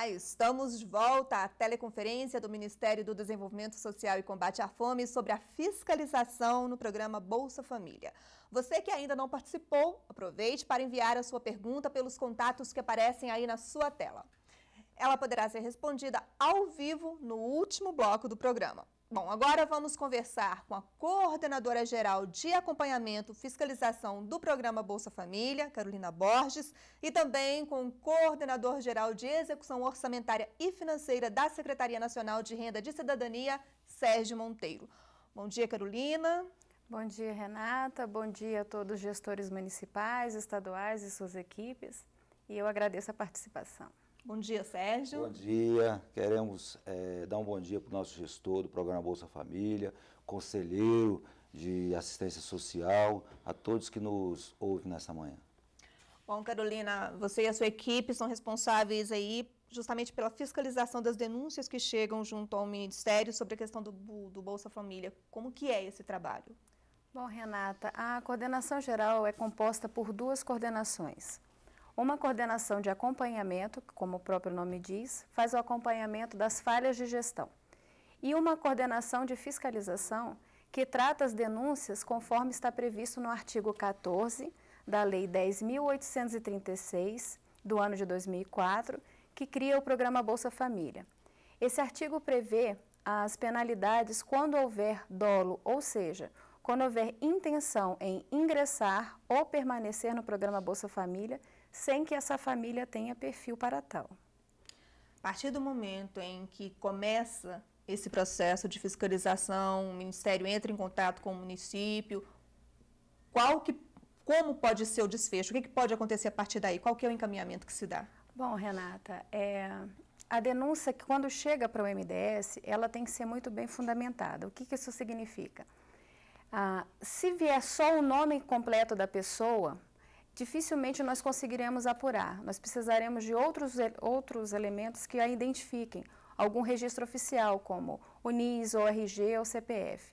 maio, estamos de volta à teleconferência do Ministério do Desenvolvimento Social e Combate à Fome sobre a fiscalização no programa Bolsa Família. Você que ainda não participou, aproveite para enviar a sua pergunta pelos contatos que aparecem aí na sua tela. Ela poderá ser respondida ao vivo no último bloco do programa. Bom, agora vamos conversar com a coordenadora geral de acompanhamento e fiscalização do programa Bolsa Família, Carolina Borges, e também com o coordenador geral de execução orçamentária e financeira da Secretaria Nacional de Renda de Cidadania, Sérgio Monteiro. Bom dia, Carolina. Bom dia, Renata. Bom dia a todos os gestores municipais, estaduais e suas equipes. E eu agradeço a participação. Bom dia, Sérgio. Bom dia. Queremos é, dar um bom dia para o nosso gestor do programa Bolsa Família, conselheiro de assistência social, a todos que nos ouvem nessa manhã. Bom, Carolina, você e a sua equipe são responsáveis aí justamente pela fiscalização das denúncias que chegam junto ao Ministério sobre a questão do, do Bolsa Família. Como que é esse trabalho? Bom, Renata, a coordenação geral é composta por duas coordenações. Uma coordenação de acompanhamento, como o próprio nome diz, faz o acompanhamento das falhas de gestão. E uma coordenação de fiscalização, que trata as denúncias conforme está previsto no artigo 14 da Lei 10.836, do ano de 2004, que cria o programa Bolsa Família. Esse artigo prevê as penalidades quando houver dolo, ou seja, quando houver intenção em ingressar ou permanecer no programa Bolsa Família sem que essa família tenha perfil para tal. A partir do momento em que começa esse processo de fiscalização, o Ministério entra em contato com o município, qual que, como pode ser o desfecho? O que, que pode acontecer a partir daí? Qual que é o encaminhamento que se dá? Bom, Renata, é, a denúncia que quando chega para o MDS, ela tem que ser muito bem fundamentada. O que, que isso significa? Ah, se vier só o nome completo da pessoa, dificilmente nós conseguiremos apurar. Nós precisaremos de outros, outros elementos que a identifiquem, algum registro oficial, como o NIS, o RG ou CPF,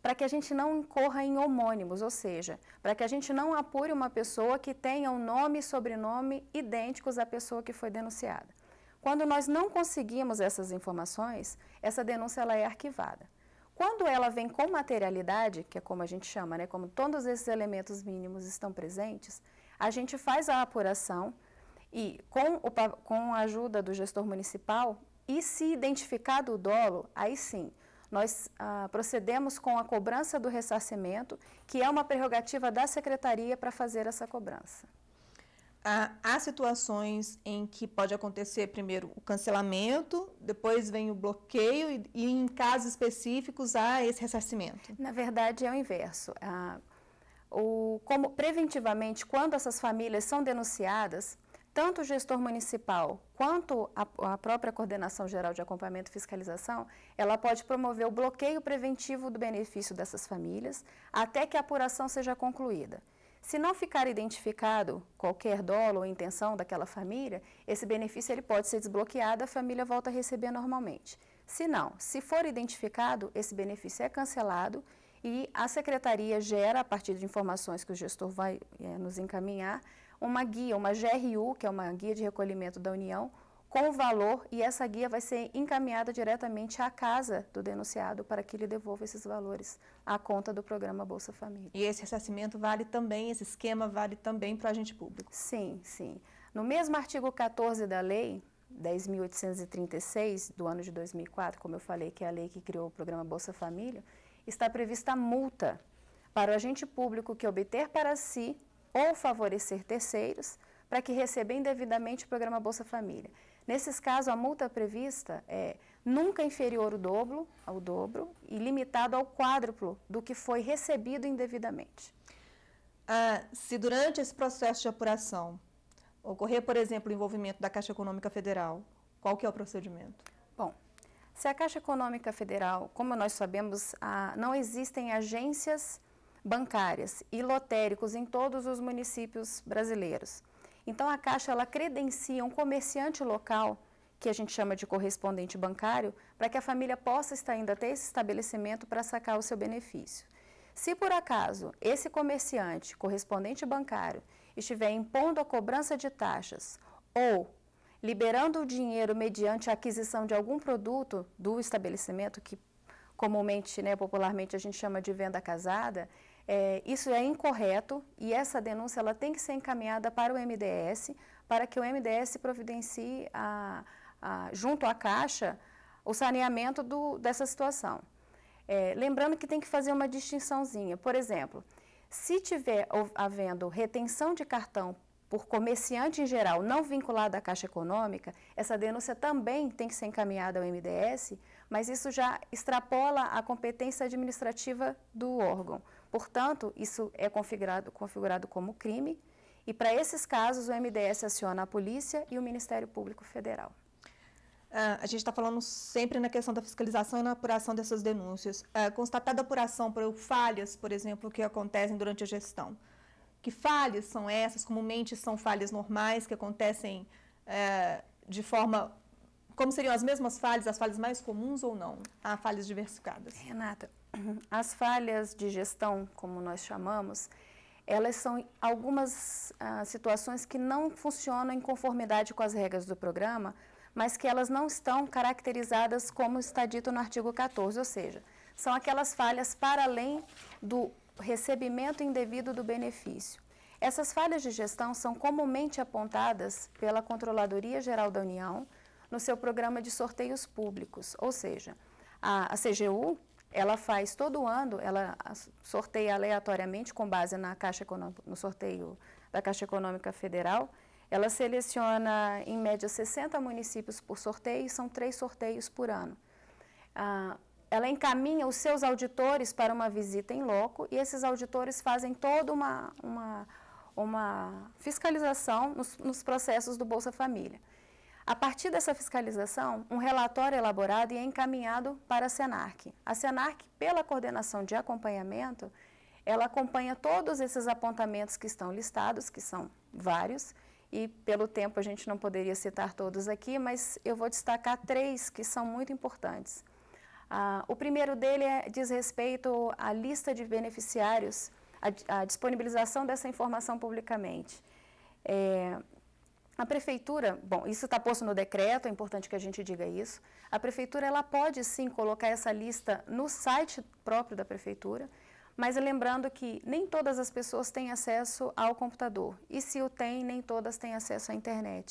para que a gente não incorra em homônimos, ou seja, para que a gente não apure uma pessoa que tenha um nome e sobrenome idênticos à pessoa que foi denunciada. Quando nós não conseguimos essas informações, essa denúncia ela é arquivada. Quando ela vem com materialidade, que é como a gente chama, né, como todos esses elementos mínimos estão presentes, a gente faz a apuração e, com, o, com a ajuda do gestor municipal, e se identificado o dolo, aí sim, nós ah, procedemos com a cobrança do ressarcimento, que é uma prerrogativa da secretaria para fazer essa cobrança. Ah, há situações em que pode acontecer primeiro o cancelamento, depois vem o bloqueio e, e em casos específicos há esse ressarcimento. Na verdade é o inverso. Ah, o, como preventivamente, quando essas famílias são denunciadas, tanto o gestor municipal quanto a, a, própria Coordenação Geral de Acompanhamento e Fiscalização, ela pode promover o bloqueio preventivo do benefício dessas famílias até que a apuração seja concluída. Se não ficar identificado qualquer dolo ou intenção daquela família, esse benefício ele pode ser desbloqueado, a família volta a receber normalmente. Se não, se for identificado, esse benefício é cancelado e a secretaria gera, a partir de informações que o gestor vai é, nos encaminhar, uma guia, uma GRU, que é uma guia de recolhimento da União, com o valor e essa guia vai ser encaminhada diretamente à casa do denunciado para que ele devolva esses valores à conta do programa Bolsa Família. E esse ressarcimento vale também, esse esquema vale também para agente público? Sim, sim. No mesmo artigo 14 da lei, 10.836 do ano de 2004, como eu falei, que é a lei que criou o programa Bolsa Família, está prevista multa para o agente público que obter para si ou favorecer terceiros para que receba indevidamente o programa Bolsa Família. Nesses casos, a multa prevista é nunca inferior ao dobro, ao dobro e limitado ao quádruplo do que foi recebido indevidamente. Ah, se durante esse processo de apuração ocorrer, por exemplo, o envolvimento da Caixa Econômica Federal, qual que é o procedimento? Bom, se a Caixa Econômica Federal, como nós sabemos, não existem agências bancárias e lotéricos em todos os municípios brasileiros. Então a Caixa ela credencia um comerciante local, que a gente chama de correspondente bancário, para que a família possa estar ainda até esse estabelecimento para sacar o seu benefício. Se por acaso esse comerciante, correspondente bancário, estiver impondo a cobrança de taxas ou liberando o dinheiro mediante a aquisição de algum produto do estabelecimento, que comumente, né, popularmente, a gente chama de venda casada, é, isso é incorreto e essa denúncia ela tem que ser encaminhada para o MDS, para que o MDS providencie, a, a, junto à Caixa, o saneamento do, dessa situação. É, lembrando que tem que fazer uma distinçãozinha. Por exemplo, se tiver havendo retenção de cartão por comerciante em geral não vinculado à Caixa Econômica, essa denúncia também tem que ser encaminhada ao MDS, mas isso já extrapola a competência administrativa do órgão. Portanto, isso é configurado, configurado como crime e, para esses casos, o MDS aciona a polícia e o Ministério Público Federal. Ah, a gente está falando sempre na questão da fiscalização e na apuração dessas denúncias. Ah, constatada apuração por falhas, por exemplo, que acontecem durante a gestão, que falhas são essas? Comumente são falhas normais que acontecem é, de forma. Como seriam as mesmas falhas, as falhas mais comuns ou não? Há falhas diversificadas. Renata, as falhas de gestão, como nós chamamos, elas são algumas ah, situações que não funcionam em conformidade com as regras do programa, mas que elas não estão caracterizadas como está dito no artigo 14, ou seja, são aquelas falhas para além do recebimento indevido do benefício. Essas falhas de gestão são comumente apontadas pela Controladoria Geral da União no seu programa de sorteios públicos, ou seja, a, a CGU ela faz todo ano, ela sorteia aleatoriamente com base na Caixa Econômica, no sorteio da Caixa Econômica Federal, ela seleciona em média 60 municípios por sorteio, são três sorteios por ano. Ah, ela encaminha os seus auditores para uma visita em loco e esses auditores fazem toda uma, uma, uma fiscalização nos, nos processos do Bolsa Família. A partir dessa fiscalização, um relatório é elaborado e é encaminhado para a SENARC. A SENARC, pela coordenação de acompanhamento, ela acompanha todos esses apontamentos que estão listados, que são vários, e pelo tempo a gente não poderia citar todos aqui, mas eu vou destacar três que são muito importantes. Ah, o primeiro dele é, diz respeito à lista de beneficiários, à disponibilização dessa informação publicamente. É, a prefeitura, bom, isso está posto no decreto, é importante que a gente diga isso. A prefeitura ela pode sim colocar essa lista no site próprio da prefeitura, mas lembrando que nem todas as pessoas têm acesso ao computador e se o tem, nem todas têm acesso à internet.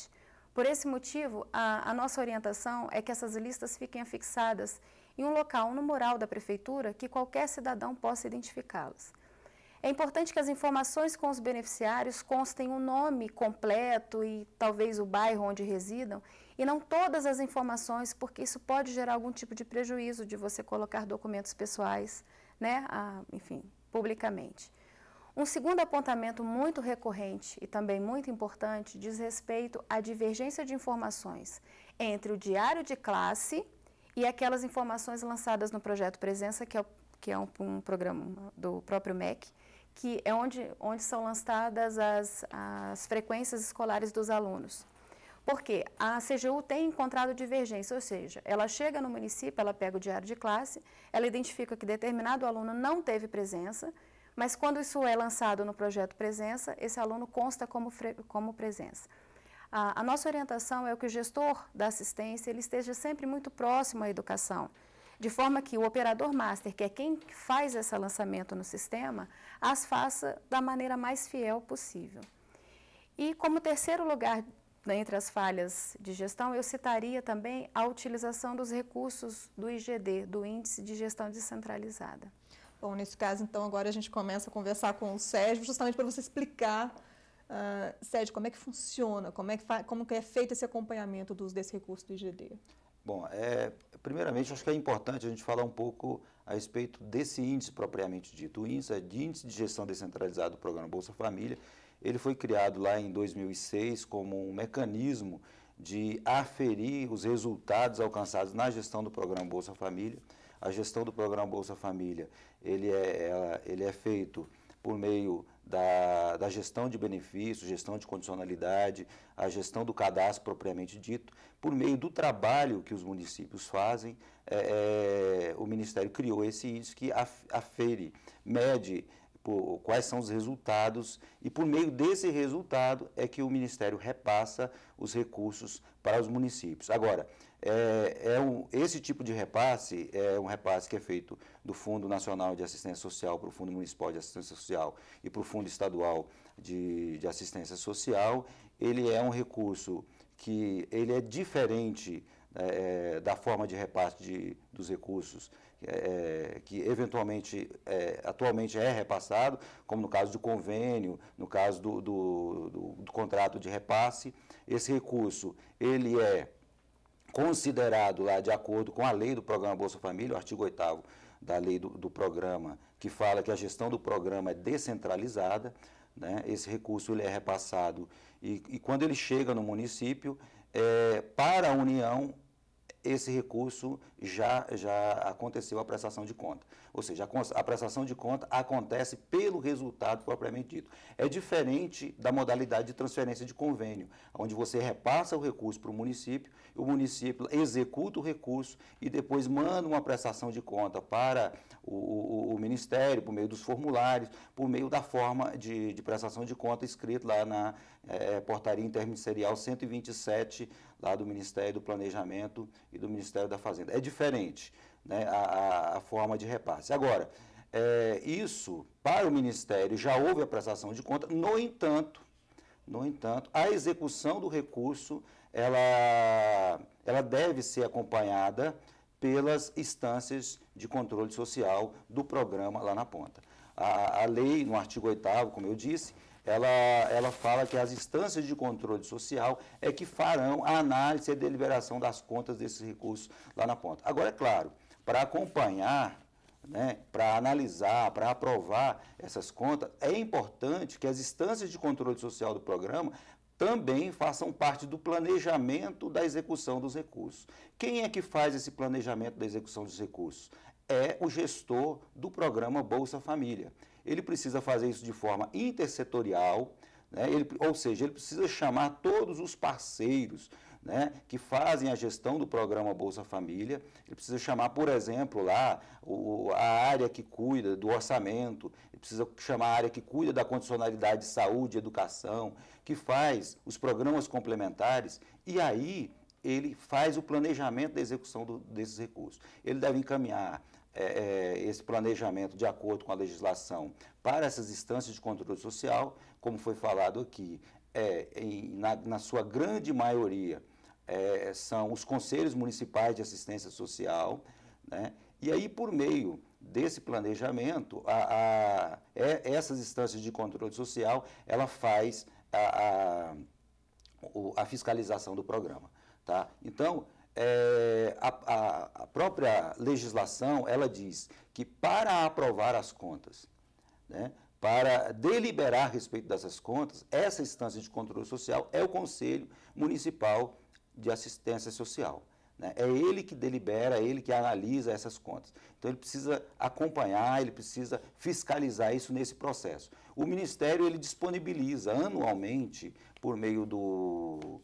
Por esse motivo, a, a nossa orientação é que essas listas fiquem afixadas em um local no mural da Prefeitura que qualquer cidadão possa identificá-las. É importante que as informações com os beneficiários constem o um nome completo e talvez o bairro onde residam, e não todas as informações, porque isso pode gerar algum tipo de prejuízo de você colocar documentos pessoais, né, a, enfim, publicamente. Um segundo apontamento muito recorrente e também muito importante diz respeito à divergência de informações entre o diário de classe e aquelas informações lançadas no projeto Presença, que é, o, que é um, um, programa do próprio MEC, que é onde, onde são lançadas as, as frequências escolares dos alunos. Porque a CGU tem encontrado divergência, ou seja, ela chega no município, ela pega o diário de classe, ela identifica que determinado aluno não teve presença, mas quando isso é lançado no projeto Presença, esse aluno consta como, como presença. A, a nossa orientação é que o gestor da assistência ele esteja sempre muito próximo à educação, de forma que o operador master, que é quem faz esse lançamento no sistema, as faça da maneira mais fiel possível. E como terceiro lugar entre as falhas de gestão, eu citaria também a utilização dos recursos do IGD, do Índice de Gestão Descentralizada. Bom, nesse caso, então, agora a gente começa a conversar com o Sérgio, justamente para você explicar Uh, Sérgio, como é que funciona? Como é que, como que é feito esse acompanhamento dos, desse recurso do IGD? Bom, é, primeiramente, acho que é importante a gente falar um pouco a respeito desse índice propriamente dito. O índice é de Índice de Gestão Descentralizada do Programa Bolsa Família. Ele foi criado lá em 2006 como um mecanismo de aferir os resultados alcançados na gestão do Programa Bolsa Família. A gestão do Programa Bolsa Família ele é, ela, ele é feito por meio da, da gestão de benefícios, gestão de condicionalidade, a gestão do cadastro propriamente dito, por meio do trabalho que os municípios fazem, é, é, o Ministério criou esse índice que afere, mede por, quais são os resultados, e por meio desse resultado é que o Ministério repassa os recursos para os municípios. Agora, é, é um, esse tipo de repasse é um repasse que é feito do Fundo Nacional de Assistência Social para o Fundo Municipal de Assistência Social e para o Fundo Estadual de, de Assistência Social. Ele é um recurso que ele é diferente né, é, da forma de repasse de, dos recursos é, que eventualmente é, atualmente é repassado, como no caso do convênio, no caso do, do, do, do contrato de repasse, esse recurso ele é considerado lá de acordo com a lei do programa Bolsa Família, o artigo 8 da lei do, do, programa, que fala que a gestão do programa é descentralizada, né? esse recurso ele é repassado e, e quando ele chega no município, é, para a União esse recurso já, já aconteceu a prestação de conta. Ou seja, a, prestação de conta acontece pelo resultado propriamente dito. É diferente da modalidade de transferência de convênio, onde você repassa o recurso para o município, o município executa o recurso e depois manda uma prestação de conta para o, o, o Ministério, por meio dos formulários, por meio da forma de, de prestação de conta escrita lá na é, Portaria Interministerial 127, lá do Ministério do Planejamento e do Ministério da Fazenda. É diferente né, a, a, forma de repasse. Agora, é, isso, para o Ministério, já houve a prestação de conta, no entanto, no entanto, a execução do recurso, ela, ela deve ser acompanhada pelas instâncias de controle social do programa lá na ponta. A, a lei, no artigo 8 como eu disse, ela, ela fala que as instâncias de controle social é que farão a análise e a deliberação das contas desses recursos lá na ponta. Agora, é claro, para acompanhar, né, para analisar, para aprovar essas contas, é importante que as instâncias de controle social do programa também façam parte do planejamento da execução dos recursos. Quem é que faz esse planejamento da execução dos recursos? É o gestor do programa Bolsa Família ele precisa fazer isso de forma intersetorial, né? ele, ou seja, ele precisa chamar todos os parceiros né, que fazem a gestão do programa Bolsa Família. Ele precisa chamar, por exemplo, lá o, a área que cuida do orçamento, ele precisa chamar a área que cuida da condicionalidade de saúde, educação, que faz os programas complementares, e aí ele faz o planejamento da execução do, desses recursos. Ele deve encaminhar é, é, esse planejamento de acordo com a legislação para essas instâncias de controle social, como foi falado aqui, é, em, na, na, sua grande maioria é, são os conselhos municipais de assistência social, né? e aí por meio desse planejamento, a, a, é, essas instâncias de controle social, ela faz a, a, a fiscalização do programa. Tá? Então, é, a, a, própria legislação ela diz que para aprovar as contas, né, para deliberar a respeito dessas contas, essa instância de controle social é o Conselho Municipal de Assistência Social. Né? É ele que delibera, é ele que analisa essas contas. Então ele precisa acompanhar, ele precisa fiscalizar isso nesse processo. O Ministério ele disponibiliza anualmente, por meio do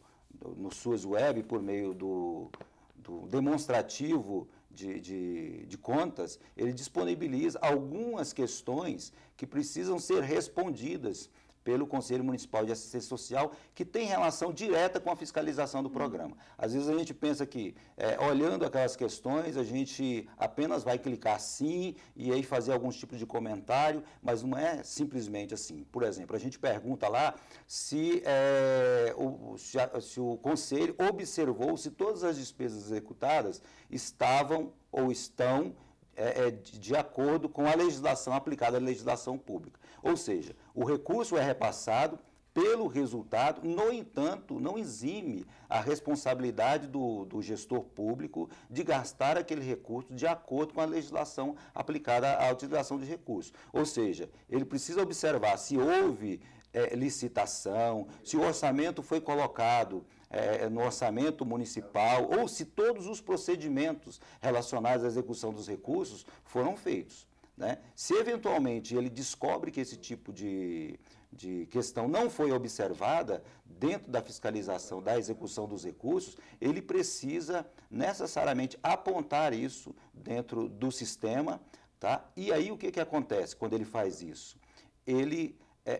no suas Web, por meio do, do demonstrativo de, de, de, contas, ele disponibiliza algumas questões que precisam ser respondidas pelo Conselho Municipal de Assistência Social, que tem relação direta com a fiscalização do programa. Às vezes a gente pensa que, é, olhando aquelas questões, a gente apenas vai clicar sim e aí fazer alguns tipos de comentário, mas não é simplesmente assim. Por exemplo, a gente pergunta lá se, é, o, se, a, se o Conselho observou se todas as despesas executadas estavam ou estão é, é de acordo com a legislação aplicada à legislação pública. Ou seja, o recurso é repassado pelo resultado, no entanto, não exime a responsabilidade do, do, gestor público de gastar aquele recurso de acordo com a legislação aplicada à utilização de recursos. Ou seja, ele precisa observar se houve é, licitação, se o orçamento foi colocado é, no orçamento municipal ou se todos os procedimentos relacionados à execução dos recursos foram feitos. Né? Se eventualmente ele descobre que esse tipo de, de questão não foi observada dentro da fiscalização da execução dos recursos, ele precisa necessariamente apontar isso dentro do sistema. Tá? E aí o que, que acontece quando ele faz isso? Ele, é, é,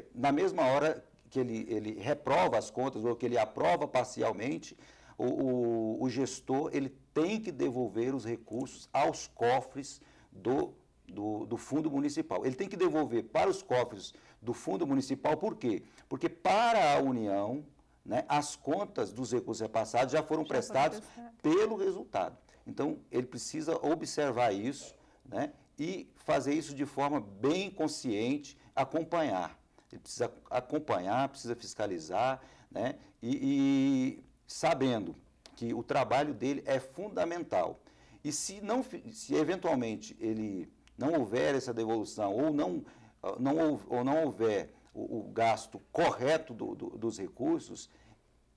é na mesma hora que ele, ele reprova as contas ou que ele aprova parcialmente, o, o, o gestor ele tem que devolver os recursos aos cofres do, do, do fundo municipal. Ele tem que devolver para os cofres do fundo municipal, por quê? Porque para a União, né, as contas dos recursos repassados já foram já prestados pelo resultado. Então, ele precisa observar isso né, e fazer isso de forma bem consciente, acompanhar. Ele precisa acompanhar, precisa fiscalizar, né, e, e sabendo que o trabalho dele é fundamental. E se, não, se eventualmente ele não houver essa devolução ou não, ah, não, ou não houver o, o gasto correto do, do, dos recursos,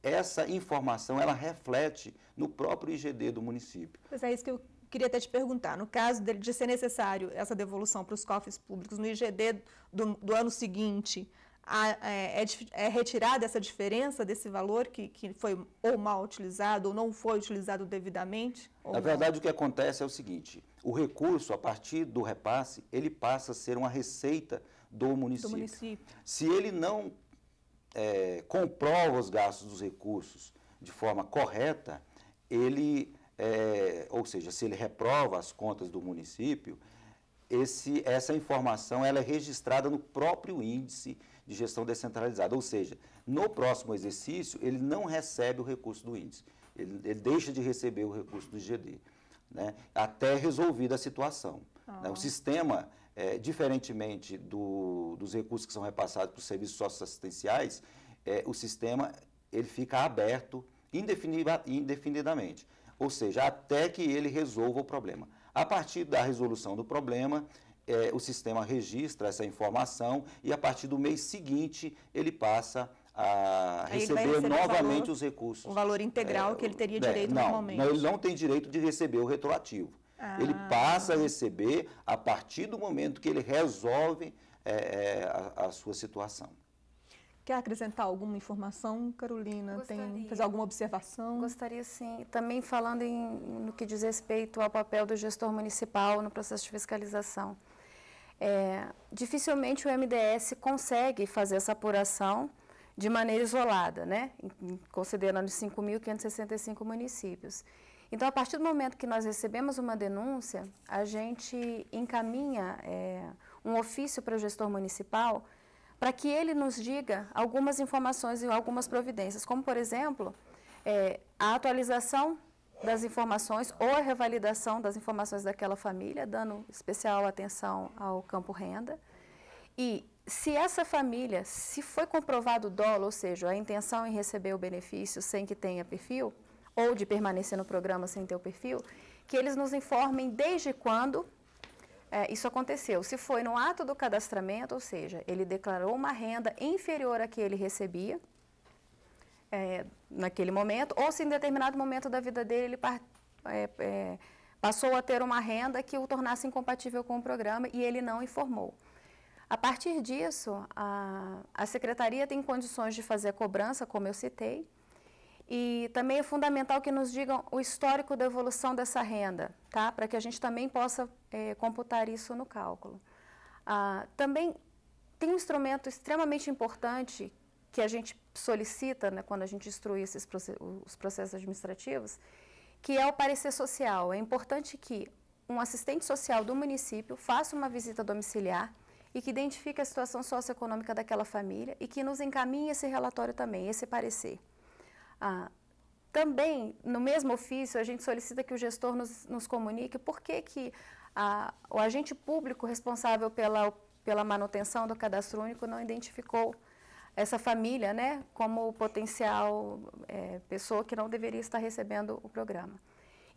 essa informação ela reflete no próprio IGD do município. Pois é isso que eu queria até te perguntar. No caso de ser necessário essa devolução para os cofres públicos no IGD do, do ano seguinte, a, é, é, é, retirada essa diferença desse valor que, que foi ou mal utilizado ou não foi utilizado devidamente? Na verdade, não. o que acontece é o seguinte: o recurso, a partir do repasse, ele passa a ser uma receita do município. Do município. Se ele não é, comprova os gastos dos recursos de forma correta, ele, é, ou seja, se ele reprova as contas do município, esse, essa informação ela é registrada no próprio índice de gestão descentralizada. Ou seja, no próximo exercício, ele não recebe o recurso do índice, ele, ele deixa de receber o recurso do IGD, né, até resolvida a situação. Né? Ah. Né? O sistema, é, diferentemente do, dos recursos que são repassados para os serviços socioassistenciais, é, o sistema ele fica aberto indefinidamente, ou seja, até que ele resolva o problema. A partir da resolução do problema, é, o sistema registra essa informação e a partir do mês seguinte ele passa a receber, receber novamente valor, os recursos. O valor integral é, que ele teria né, direito não, normalmente. Não, ele não tem direito de receber o retroativo. Ah. Ele passa a receber a partir do momento que ele resolve é, é a, a, sua situação. Quer acrescentar alguma informação, Carolina? Gostaria. Tem, fazer alguma observação? Gostaria sim. Também falando em, no que diz respeito ao papel do gestor municipal no processo de fiscalização é, dificilmente o MDS consegue fazer essa apuração de maneira isolada, né? considerando os 5.565 municípios. Então, a partir do momento que nós recebemos uma denúncia, a gente encaminha é, um ofício para o gestor municipal para que ele nos diga algumas informações e algumas providências, como, por exemplo, é, a atualização das informações ou a revalidação das informações daquela família, dando especial atenção ao campo renda. E se essa família, se foi comprovado o dolo, ou seja, a intenção em receber o benefício sem que tenha perfil, ou de permanecer no programa sem ter o perfil, que eles nos informem desde quando é, isso aconteceu. Se foi no ato do cadastramento, ou seja, ele declarou uma renda inferior à que ele recebia, é, naquele momento, ou se em determinado momento da vida dele ele part, é, é, passou a ter uma renda que o tornasse incompatível com o programa e ele não informou. A partir disso, a, a secretaria tem condições de fazer a cobrança, como eu citei, e também é fundamental que nos digam o histórico da evolução dessa renda, tá? para que a gente também possa é, computar isso no cálculo. Ah, também tem um instrumento extremamente importante que a gente solicita né, quando a gente instrui esses processos, os processos administrativos, que é o parecer social. É importante que um assistente social do município faça uma visita domiciliar e que identifique a situação socioeconômica daquela família e que nos encaminhe esse relatório também, esse parecer. Ah, também, no mesmo ofício, a gente solicita que o gestor nos, nos comunique por que, que ah, o agente público responsável pela, pela manutenção do cadastro único não identificou essa família né, como potencial é, pessoa que não deveria estar recebendo o programa.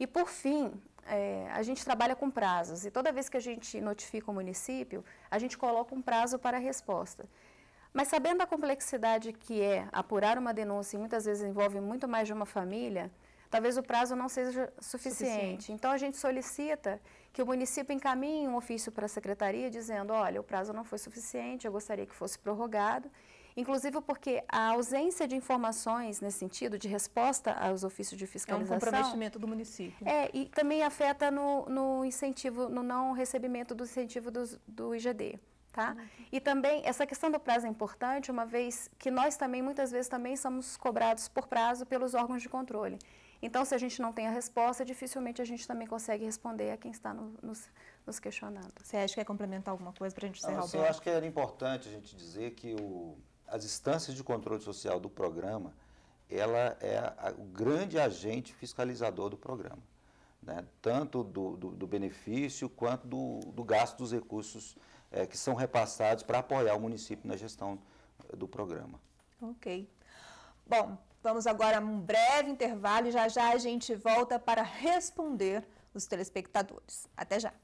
E por fim, é, a gente trabalha com prazos e toda vez que a gente notifica o município, a gente coloca um prazo para a resposta. Mas sabendo a complexidade que é apurar uma denúncia e muitas vezes envolve muito mais de uma família, talvez o prazo não seja suficiente. suficiente. Então a gente solicita que o município encaminhe um ofício para a secretaria dizendo, olha, o prazo não foi suficiente, eu gostaria que fosse prorrogado inclusive porque a ausência de informações nesse sentido, de resposta aos ofícios de fiscalização... É um comprometimento do município. É, e também afeta no, no incentivo, no não recebimento do incentivo do IGD. Tá? Ah, e também essa questão do prazo é importante, uma vez que nós também muitas vezes também somos cobrados por prazo pelos órgãos de controle. Então, se a gente não tem a resposta, dificilmente a gente também consegue responder a quem está no, nos, nos questionando. Você acha que é complementar alguma coisa para a gente encerrar não, o Eu acho que era importante a gente dizer que o, as instâncias de controle social do programa, ela é a, o grande agente fiscalizador do programa, né? tanto do, do, do, benefício quanto do, do gasto dos recursos é, que são repassados para apoiar o município na gestão eh, do programa. Ok. Bom, vamos agora a um breve intervalo e já já a gente volta para responder os telespectadores. Até já.